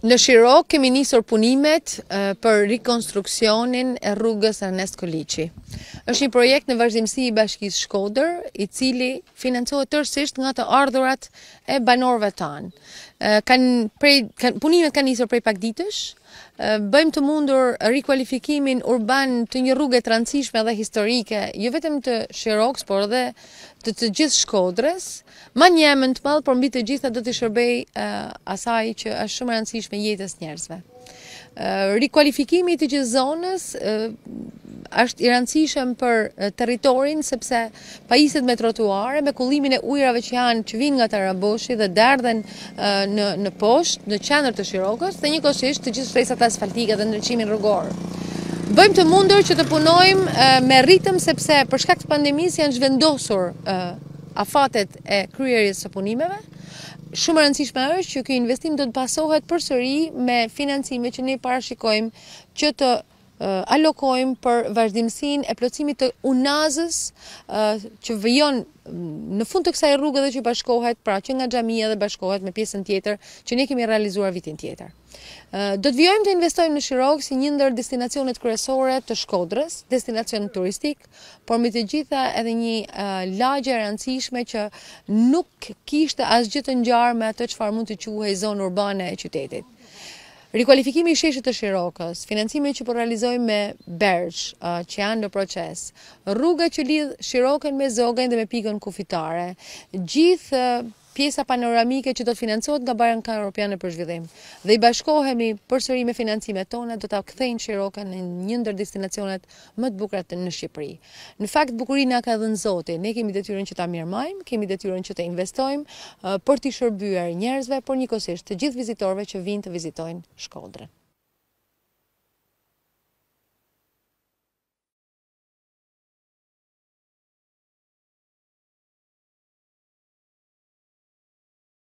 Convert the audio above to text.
Në Shiro kemi njësër punimet për rekonstruksionin e rrugës Ernest Kolici. është një projekt në vazhdimësi i bashkisë Shkoder, i cili financohet tërsisht nga të ardhurat e banorve tanë. Punimet kanë njësër prej pak ditësh, bëjmë të mundur rikualifikimin urban të një rrugë transishme dhe historike, jo vetëm të Shiroks, por edhe të të gjithë Shkodrës, ma një emën të malë, por mbi të gjitha do të shërbej asaj që është shumë rëndësishme jetës njerëzve. Rikualifikimi të gjithë zonës, është i rëndësishëm për territorin, sepse pajiset me trotuare, me kullimin e ujrave që janë që vinë nga të dhe dardhen në, në poshtë, në qendrë të shirokës, dhe një të gjithë shtresat asfaltike dhe ndryqimin rrugorë. Bëjmë të mundur që të punojmë me ritëm sepse për shkak të pandemisë janë zhvendosur afatet e kryerjes së punimeve. Shumë rëndësishme është që ky investim do të pasohet përsëri me financime që ne parashikojmë që të alokojmë për vazhdimësin e plocimit të unazës që vëjon mm, në fund të kësaj rrugë dhe që bashkohet pra që nga gjamija dhe bashkohet me pjesën tjetër që ne kemi realizuar vitin tjetër. Do të vjojmë të investojmë në Shirok si njëndër destinacionet kresore të shkodrës, destinacion turistik, por me të gjitha edhe një lagje rëndësishme që nuk kishtë asgjitë njarë me të çfarë mund të quhe zonë urbane e qytetit. Rikualifikimi i sheshit të Shirokës, financime që po realizojmë me Berç, uh, që janë në proces. Rruga që lidh Shirokën me Zogën dhe me pikën kufitare. Gjithë pjesa panoramike që do të financohet nga Banka Europiane për Zhvillim. Dhe i bashkohemi përsëri me financimet tona do ta kthejnë shiroka në një ndër destinacionet më të bukura në Shqipëri. Në fakt bukurina ka dhënë Zoti, ne kemi detyrën që ta mirëmbajmë, kemi detyrën që të investojmë për të shërbyer njerëzve, por njëkohësisht të gjithë vizitorëve që vinë të vizitojnë Shkodrën.